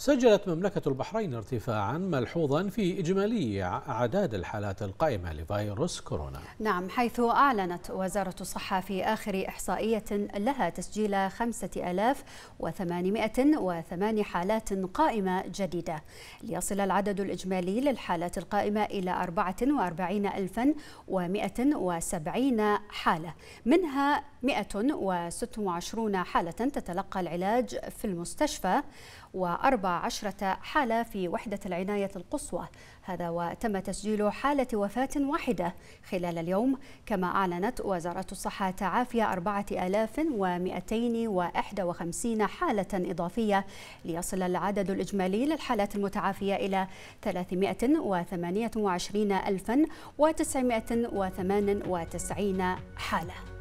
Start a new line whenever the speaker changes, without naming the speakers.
سجلت مملكة البحرين ارتفاعا ملحوظا في إجمالي أعداد الحالات القائمة لفيروس كورونا
نعم حيث أعلنت وزارة الصحة في آخر إحصائية لها تسجيل 5808 حالات قائمة جديدة ليصل العدد الإجمالي للحالات القائمة إلى 44170 حالة منها 126 حالة تتلقى العلاج في المستشفى عشرة حالة في وحدة العناية القصوى هذا وتم تسجيل حالة وفاة واحدة خلال اليوم كما أعلنت وزارة الصحة تعافي 4251 حالة إضافية ليصل العدد الإجمالي للحالات المتعافية إلى 328998 حالة